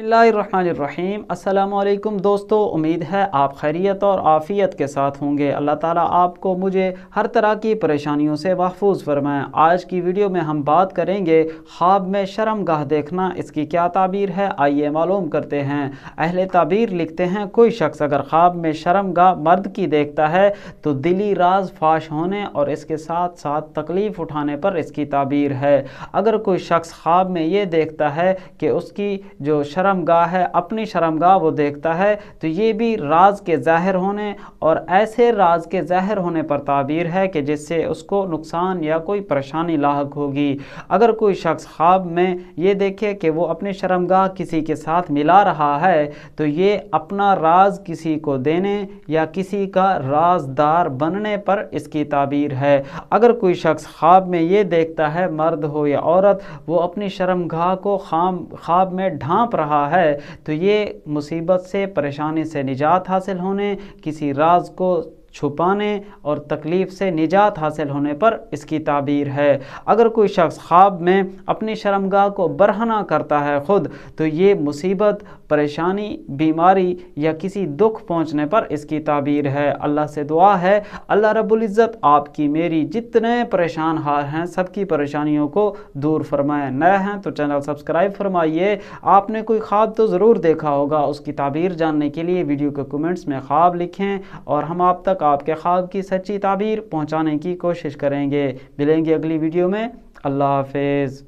बसमीम अल्लाम दोस्तों उम्मीद है आप खैरियत और आफ़ियत के साथ होंगे अल्लाह ताला आपको मुझे हर तरह की परेशानियों से महफूज फरमाएँ आज की वीडियो में हम बात करेंगे ख्वाब में शर्मगाह देखना इसकी क्या ताबीर है आइए मालूम करते हैं अहल ताबीर लिखते हैं कोई शख्स अगर ख्वाब में शर्मगाह मर्द की देखता है तो दिली राज फाश होने और इसके साथ साथ तकलीफ़ उठाने पर इसकी ताबीर है अगर कोई शख्स ख्वाब में ये देखता है कि उसकी जो शर्म शर्मगाह है अपनी शर्मगाह वो देखता है तो ये भी राज के ज़ाहिर होने और ऐसे राज के ज़ाहिर होने पर ताबीर है कि जिससे उसको नुकसान या कोई परेशानी लाक होगी अगर कोई शख्स ख्वाब में ये देखे कि वो अपनी शर्मगाह किसी के साथ मिला रहा है तो ये अपना राज किसी को देने या किसी का राजदार बनने पर इसकी ताबीर है अगर कोई शख्स ख्वाब में ये देखता है मर्द हो या औरत वो अपनी शर्मगाह को खाम ख्वाब में ढांप रहा रहा है तो ये मुसीबत से परेशानी से निजात हासिल होने किसी राज को छुपाने और तकलीफ़ से निजात हासिल होने पर इसकी ताबीर है अगर कोई शख्स ख्वाब में अपनी शर्मगाह को बरहना करता है ख़ुद तो ये मुसीबत परेशानी बीमारी या किसी दुख पहुँचने पर इसकी ताबीर है अल्लाह से दुआ है अल्लाह रबुल्ज़त आपकी मेरी जितने परेशान हाल हैं सबकी परेशानियों को दूर फरमाएँ नए हैं तो चैनल सब्सक्राइब फरमाइए आपने कोई ख्वाब तो ज़रूर देखा होगा उसकी ताबीर जानने के लिए वीडियो के कमेंट्स में ख्वाब लिखें और हम आप तक तक आपके ख्वाब की सच्ची ताबीर पहुँचाने की कोशिश करेंगे मिलेंगे अगली वीडियो में अल्लाह हाफिज़